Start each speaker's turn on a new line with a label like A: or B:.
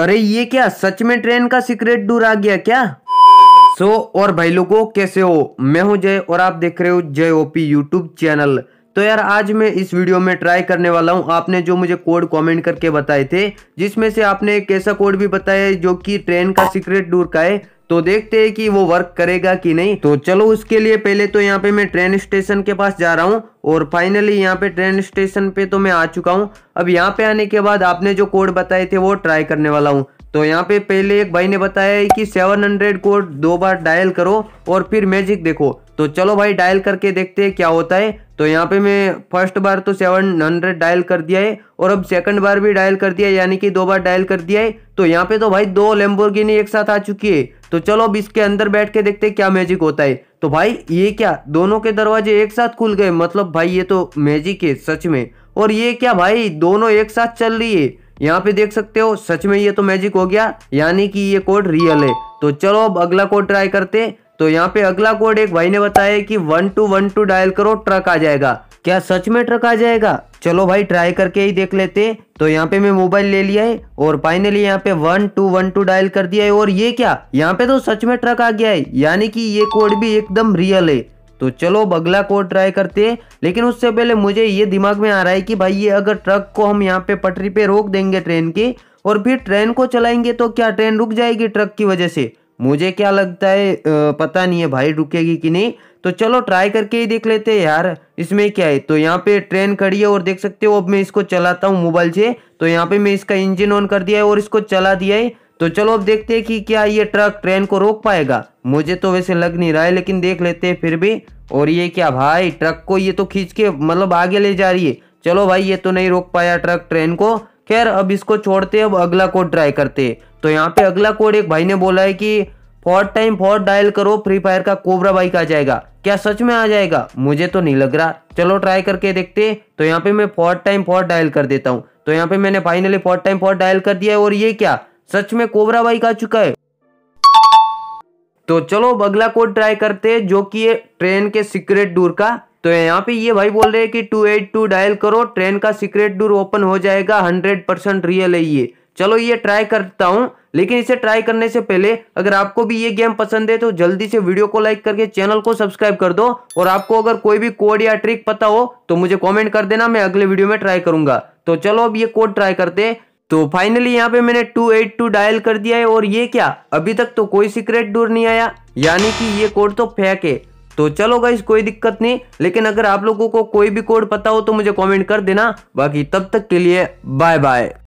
A: अरे ये क्या सच में ट्रेन का सीक्रेट डूर आ गया क्या सो so, और भाई लोगों कैसे हो मैं हूं जय और आप देख रहे हो जय ओपी यूट्यूब चैनल तो यार आज मैं इस वीडियो में ट्राई करने वाला हूं आपने जो मुझे कोड कमेंट करके बताए थे जिसमें से आपने एक ऐसा कोड भी बताया जो कि ट्रेन का सीक्रेट डूर का है तो देखते हैं कि वो वर्क करेगा कि नहीं तो चलो उसके लिए पहले तो यहाँ पे मैं ट्रेन स्टेशन के पास जा रहा हूँ और फाइनली यहाँ पे ट्रेन स्टेशन पे तो मैं आ चुका हूँ अब यहाँ पे आने के बाद आपने जो कोड बताए थे वो ट्राई करने वाला हूँ तो यहाँ पे पहले एक भाई ने बताया है कि 700 कोड दो बार डायल करो और फिर मैजिक देखो तो चलो भाई डायल करके देखते हैं क्या होता है तो यहाँ पे मैं फर्स्ट बार तो सेवन हंड्रेड डायल कर दिया है और अब सेकंड बार भी डायल कर दिया है यानी कि दो बार डायल कर दिया है तो यहाँ पे तो भाई दो लेम्बोर्गिनी एक साथ आ चुकी है तो चलो अब इसके अंदर बैठ के देखते हैं क्या मैजिक होता है तो भाई ये क्या दोनों के दरवाजे एक साथ खुल गए मतलब भाई ये तो मैजिक है सच में और ये क्या भाई दोनों एक साथ चल रही है यहाँ पे देख सकते हो सच में ये तो मैजिक हो गया यानी कि ये कोड रियल है तो चलो अब अगला कोड ट्राई करते तो यहाँ पे अगला कोड एक भाई ने बताया कि one two one two dial करो ट्रक आ जाएगा क्या सच में ट्रक आ जाएगा चलो भाई ट्राई करके ही देख लेते तो यहाँ पे मैं मोबाइल ले लिया है और फाइनली यहाँ पे one two one two dial कर दिया है और ये क्या यहाँ पे तो सच में ट्रक आ गया है यानी कि ये कोड भी एकदम रियल है तो चलो अगला कोड ट्राई करते हैं लेकिन उससे पहले मुझे ये दिमाग में आ रहा है कि भाई ये अगर ट्रक को हम यहाँ पे पटरी पे रोक देंगे ट्रेन के और फिर ट्रेन को चलाएंगे तो क्या ट्रेन रुक जाएगी ट्रक की वजह से मुझे क्या लगता है पता नहीं है भाई रुकेगी कि नहीं तो चलो ट्राई करके ही देख लेते हैं यार इसमें क्या है तो यहाँ पे ट्रेन खड़ी है और देख सकते हो अब मैं इसको चलाता हूँ मोबाइल से तो यहाँ पे मैं इसका इंजन ऑन कर दिया है और इसको चला दिया है तो चलो अब देखते हैं कि क्या ये ट्रक ट्रेन को रोक पाएगा मुझे तो वैसे लग नहीं रहा है लेकिन देख लेते हैं फिर भी और ये क्या भाई ट्रक को ये तो खींच के मतलब आगे ले जा रही है चलो भाई ये तो नहीं रोक पाया ट्रक ट्रेन को खैर अब इसको छोड़ते अब अगला कोड ट्राई करते तो यहाँ पे अगला कोड एक भाई ने बोला है कि फोर्थ टाइम फोर्थ डायल करो फ्री फायर का कोबरा बाइक आ जाएगा क्या सच में आ जाएगा मुझे तो नहीं लग रहा चलो ट्राई करके देखते तो यहाँ पे मैं फोर्थ टाइम फोर्थ डायल कर देता हूँ तो यहाँ पे मैंने finally fourth time fourth dial कर दिया है और ये क्या सच में कोबरा बाइक आ चुका है तो चलो अगला कोड ट्राई करते हैं जो कि ट्रेन के सीक्रेट डूर का तो यहाँ पे ये भाई बोल रहे हैं कि टू एट टू डायल करो ट्रेन का सीक्रेट डोर ओपन हो जाएगा हंड्रेड परसेंट रियल है ये चलो ये ट्राई करता हूँ लेकिन इसे ट्राई करने से पहले अगर आपको भी ये गेम पसंद है तो जल्दी से वीडियो को लाइक करके चैनल को सब्सक्राइब कर दो और आपको अगर कोई भी कोड या ट्रिक पता हो तो मुझे कॉमेंट कर देना मैं अगले वीडियो में ट्राई करूंगा तो चलो अब ये कोड ट्राई करते तो फाइनली यहाँ पे मैंने 282 डायल कर दिया है और ये क्या अभी तक तो कोई सीक्रेट डोर नहीं आया यानी कि ये कोड तो फेंक है तो चलो गाइस कोई दिक्कत नहीं लेकिन अगर आप लोगों को कोई भी कोड पता हो तो मुझे कमेंट कर देना बाकी तब तक के लिए बाय बाय